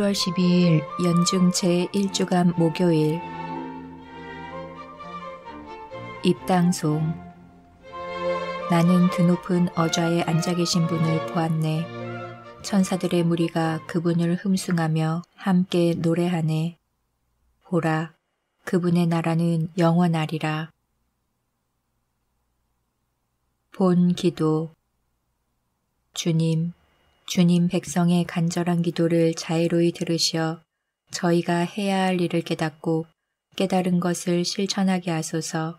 7월 12일 연중 제1주간 목요일 입당송 나는 드높은 어좌에 앉아 계신 분을 보았네. 천사들의 무리가 그분을 흠숭하며 함께 노래하네. 보라, 그분의 나라는 영원하리라. 본 기도 주님, 주님 백성의 간절한 기도를 자애로이 들으시어 저희가 해야 할 일을 깨닫고 깨달은 것을 실천하게 하소서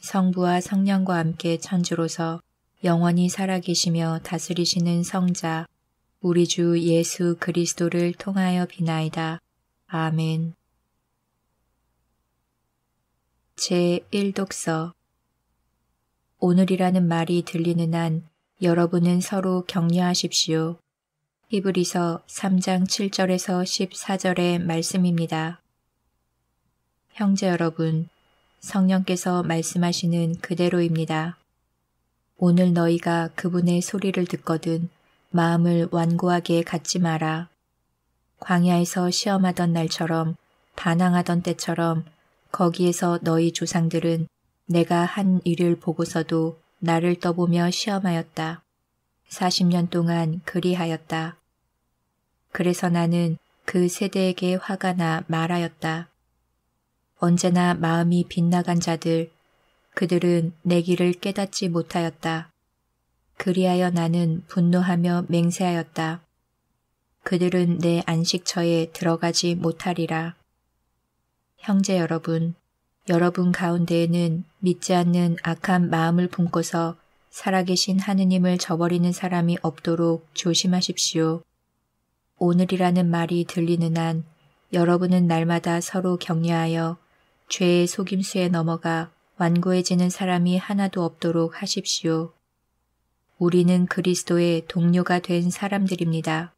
성부와 성령과 함께 천주로서 영원히 살아계시며 다스리시는 성자 우리 주 예수 그리스도를 통하여 비나이다. 아멘. 제1독서 오늘이라는 말이 들리는 한 여러분은 서로 격려하십시오. 히브리서 3장 7절에서 14절의 말씀입니다. 형제 여러분, 성령께서 말씀하시는 그대로입니다. 오늘 너희가 그분의 소리를 듣거든 마음을 완고하게 갖지 마라. 광야에서 시험하던 날처럼 반항하던 때처럼 거기에서 너희 조상들은 내가 한 일을 보고서도 나를 떠보며 시험하였다. 40년 동안 그리하였다. 그래서 나는 그 세대에게 화가 나 말하였다. 언제나 마음이 빗나간 자들, 그들은 내 길을 깨닫지 못하였다. 그리하여 나는 분노하며 맹세하였다. 그들은 내 안식처에 들어가지 못하리라. 형제 여러분, 여러분 가운데에는 믿지 않는 악한 마음을 품고서 살아계신 하느님을 저버리는 사람이 없도록 조심하십시오. 오늘이라는 말이 들리는 한 여러분은 날마다 서로 격려하여 죄의 속임수에 넘어가 완고해지는 사람이 하나도 없도록 하십시오. 우리는 그리스도의 동료가 된 사람들입니다.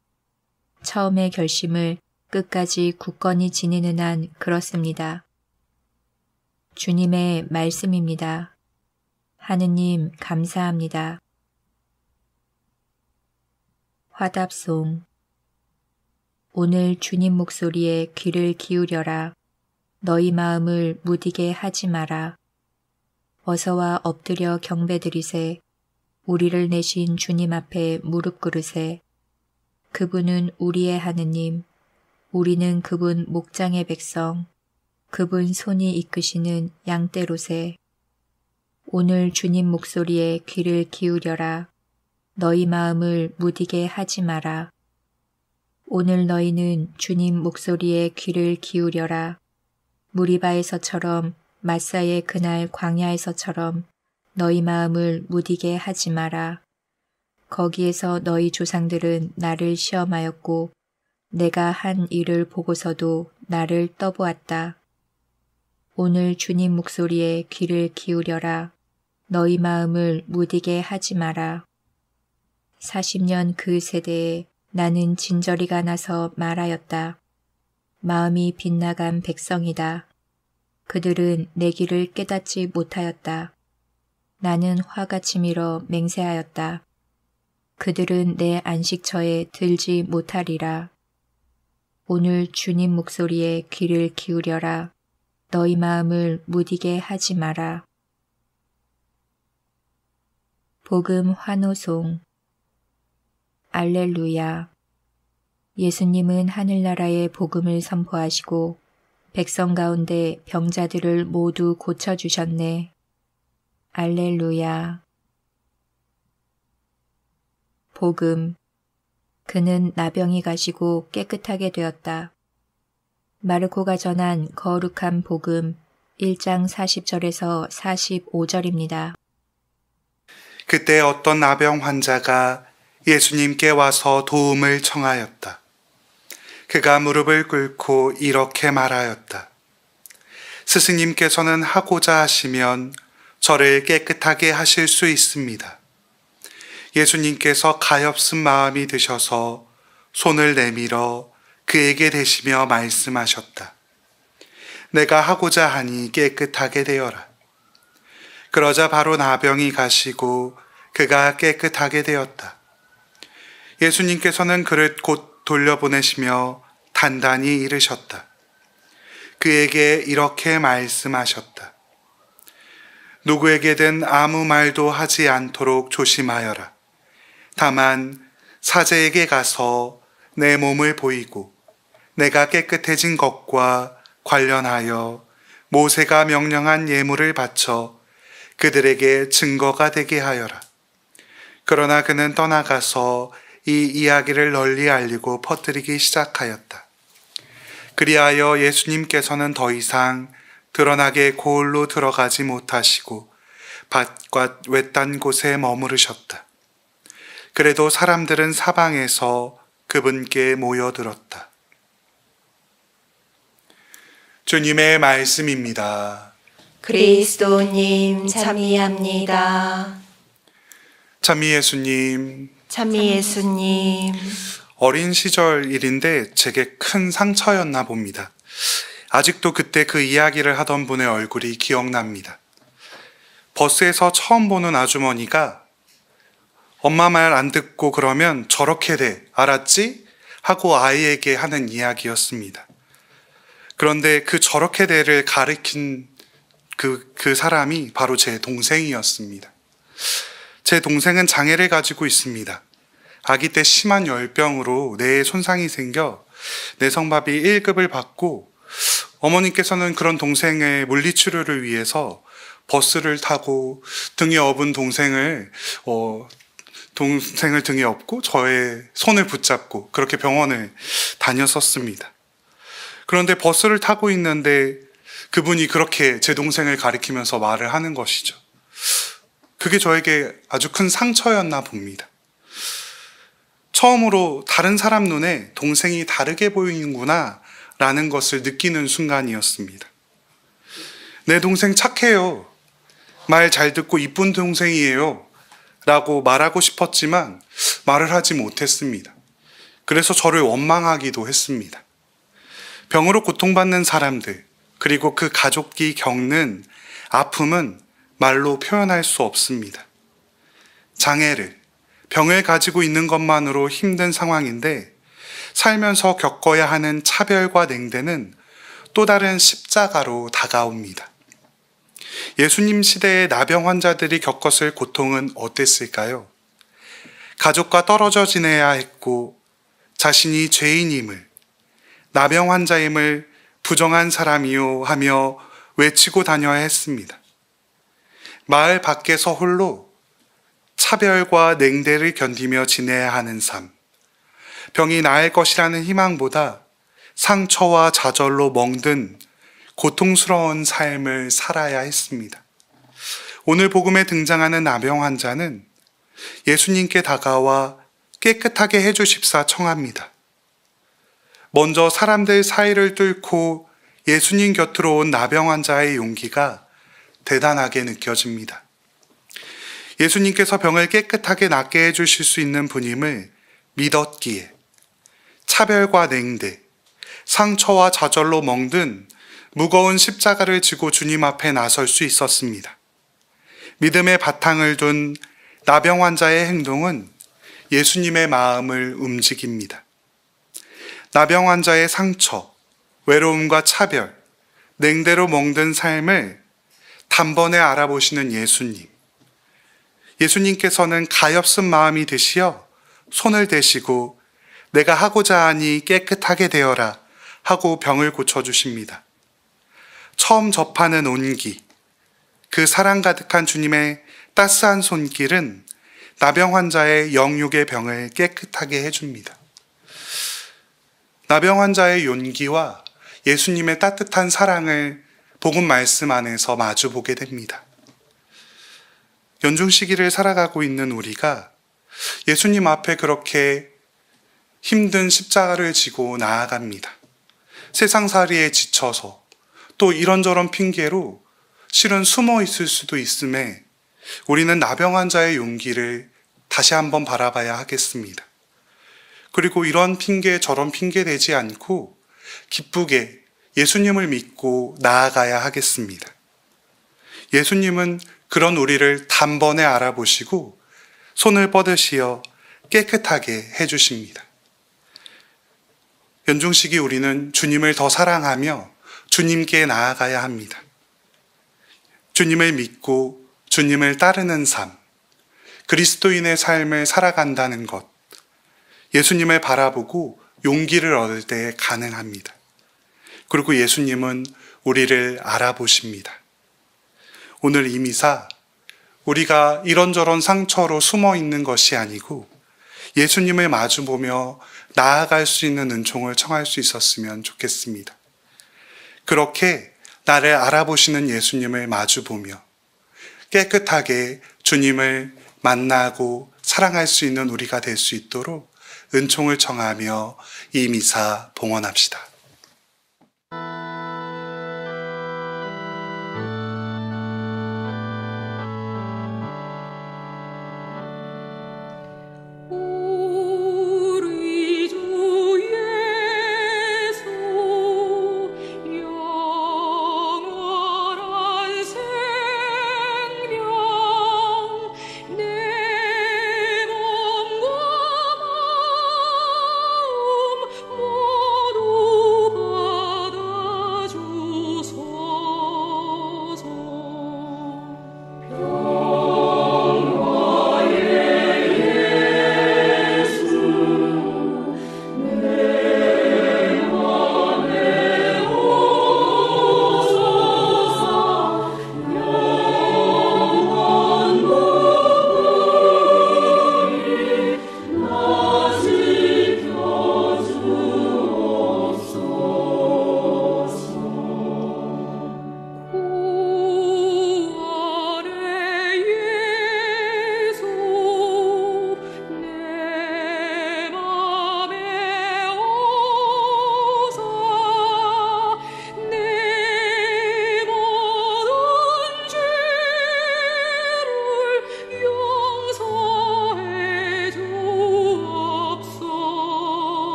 처음의 결심을 끝까지 굳건히 지니는 한 그렇습니다. 주님의 말씀입니다. 하느님 감사합니다. 화답송 오늘 주님 목소리에 귀를 기울여라. 너희 마음을 무디게 하지 마라. 어서와 엎드려 경배드리세. 우리를 내신 주님 앞에 무릎 꿇으세. 그분은 우리의 하느님, 우리는 그분 목장의 백성, 그분 손이 이끄시는 양떼롯에 오늘 주님 목소리에 귀를 기울여라. 너희 마음을 무디게 하지 마라. 오늘 너희는 주님 목소리에 귀를 기울여라. 무리바에서처럼 마사의 그날 광야에서처럼 너희 마음을 무디게 하지 마라. 거기에서 너희 조상들은 나를 시험하였고 내가 한 일을 보고서도 나를 떠보았다. 오늘 주님 목소리에 귀를 기울여라. 너희 마음을 무디게 하지 마라. 40년 그 세대에 나는 진저리가 나서 말하였다. 마음이 빗나간 백성이다. 그들은 내 길을 깨닫지 못하였다. 나는 화가 치밀어 맹세하였다. 그들은 내 안식처에 들지 못하리라. 오늘 주님 목소리에 귀를 기울여라. 너희 마음을 무디게 하지 마라. 복음 환호송 알렐루야 예수님은 하늘나라의 복음을 선포하시고 백성 가운데 병자들을 모두 고쳐주셨네. 알렐루야 복음 그는 나병이 가시고 깨끗하게 되었다. 마르코가 전한 거룩한 복음 1장 40절에서 45절입니다. 그때 어떤 나병 환자가 예수님께 와서 도움을 청하였다. 그가 무릎을 꿇고 이렇게 말하였다. 스승님께서는 하고자 하시면 저를 깨끗하게 하실 수 있습니다. 예수님께서 가엾은 마음이 드셔서 손을 내밀어 그에게 대시며 말씀하셨다. 내가 하고자 하니 깨끗하게 되어라. 그러자 바로 나병이 가시고 그가 깨끗하게 되었다. 예수님께서는 그를 곧 돌려보내시며 단단히 이르셨다. 그에게 이렇게 말씀하셨다. 누구에게든 아무 말도 하지 않도록 조심하여라. 다만 사제에게 가서 내 몸을 보이고 내가 깨끗해진 것과 관련하여 모세가 명령한 예물을 바쳐 그들에게 증거가 되게 하여라. 그러나 그는 떠나가서 이 이야기를 널리 알리고 퍼뜨리기 시작하였다. 그리하여 예수님께서는 더 이상 드러나게 고을로 들어가지 못하시고 밭과 외딴 곳에 머무르셨다. 그래도 사람들은 사방에서 그분께 모여들었다. 주님의 말씀입니다. 그리스도님 찬미합니다. 찬미 예수님. 찬미 예수님. 어린 시절 일인데 제게 큰 상처였나 봅니다. 아직도 그때 그 이야기를 하던 분의 얼굴이 기억납니다. 버스에서 처음 보는 아주머니가 엄마 말 안 듣고 그러면 저렇게 돼. 알았지? 하고 아이에게 하는 이야기였습니다. 그런데 그 저렇게 대를 가리킨 그, 그 사람이 바로 제 동생이었습니다. 제 동생은 장애를 가지고 있습니다. 아기 때 심한 열병으로 뇌에 손상이 생겨 내성밥이 1급을 받고 어머님께서는 그런 동생의 물리치료를 위해서 버스를 타고 등에 업은 동생을 어, 동생을 등에 업고 저의 손을 붙잡고 그렇게 병원을 다녔었습니다. 그런데 버스를 타고 있는데 그분이 그렇게 제 동생을 가리키면서 말을 하는 것이죠. 그게 저에게 아주 큰 상처였나 봅니다. 처음으로 다른 사람 눈에 동생이 다르게 보이는구나 라는 것을 느끼는 순간이었습니다. 내 동생 착해요. 말 잘 듣고 이쁜 동생이에요. 라고 말하고 싶었지만 말을 하지 못했습니다. 그래서 저를 원망하기도 했습니다. 병으로 고통받는 사람들, 그리고 그 가족이 겪는 아픔은 말로 표현할 수 없습니다. 장애를, 병을 가지고 있는 것만으로 힘든 상황인데 살면서 겪어야 하는 차별과 냉대는 또 다른 십자가로 다가옵니다. 예수님 시대의 나병 환자들이 겪었을 고통은 어땠을까요? 가족과 떨어져 지내야 했고 자신이 죄인임을 나병 환자임을 부정한 사람이요 하며 외치고 다녀야 했습니다. 마을 밖에서 홀로 차별과 냉대를 견디며 지내야 하는 삶. 병이 나을 것이라는 희망보다 상처와 좌절로 멍든 고통스러운 삶을 살아야 했습니다. 오늘 복음에 등장하는 나병 환자는 예수님께 다가와 깨끗하게 해주십사 청합니다. 먼저 사람들 사이를 뚫고 예수님 곁으로 온 나병 환자의 용기가 대단하게 느껴집니다. 예수님께서 병을 깨끗하게 낫게 해주실 수 있는 분임을 믿었기에 차별과 냉대, 상처와 좌절로 멍든 무거운 십자가를 지고 주님 앞에 나설 수 있었습니다. 믿음의 바탕을 둔 나병 환자의 행동은 예수님의 마음을 움직입니다. 나병 환자의 상처, 외로움과 차별, 냉대로 멍든 삶을 단번에 알아보시는 예수님. 예수님께서는 가엾은 마음이 되시어 손을 대시고 내가 하고자 하니 깨끗하게 되어라 하고 병을 고쳐주십니다. 처음 접하는 온기, 그 사랑 가득한 주님의 따스한 손길은 나병 환자의 영육의 병을 깨끗하게 해줍니다. 나병 환자의 용기와 예수님의 따뜻한 사랑을 복음 말씀 안에서 마주 보게 됩니다. 연중 시기를 살아가고 있는 우리가 예수님 앞에 그렇게 힘든 십자가를 지고 나아갑니다. 세상살이에 지쳐서 또 이런저런 핑계로 실은 숨어 있을 수도 있음에 우리는 나병 환자의 용기를 다시 한번 바라봐야 하겠습니다. 그리고 이런 핑계 저런 핑계 대지 않고 기쁘게 예수님을 믿고 나아가야 하겠습니다. 예수님은 그런 우리를 단번에 알아보시고 손을 뻗으시어 깨끗하게 해주십니다. 연중식이 우리는 주님을 더 사랑하며 주님께 나아가야 합니다. 주님을 믿고 주님을 따르는 삶, 그리스도인의 삶을 살아간다는 것, 예수님을 바라보고 용기를 얻을 때 가능합니다. 그리고 예수님은 우리를 알아보십니다. 오늘 이 미사 우리가 이런저런 상처로 숨어 있는 것이 아니고 예수님을 마주보며 나아갈 수 있는 은총을 청할 수 있었으면 좋겠습니다. 그렇게 나를 알아보시는 예수님을 마주보며 깨끗하게 주님을 만나고 사랑할 수 있는 우리가 될 수 있도록 은총을 청하며 이 미사 봉헌합시다.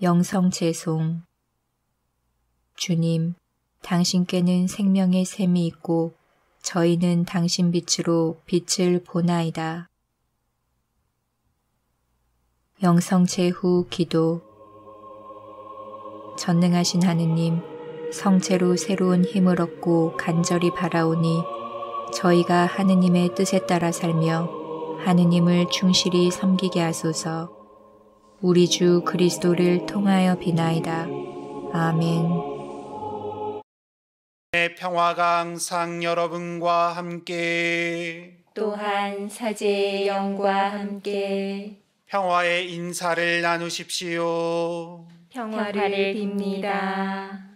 영성 제송 주님, 당신께는 생명의 샘이 있고 저희는 당신 빛으로 빛을 보나이다. 영성체 후 기도 전능하신 하느님, 성체로 새로운 힘을 얻고 간절히 바라오니 저희가 하느님의 뜻에 따라 살며 하느님을 충실히 섬기게 하소서. 우리 주 그리스도를 통하여 비나이다. 아멘. 평화가 항상 여러분과 함께 또한 사제의 영과 함께 평화의 인사를 나누십시오. 평화를 빕니다.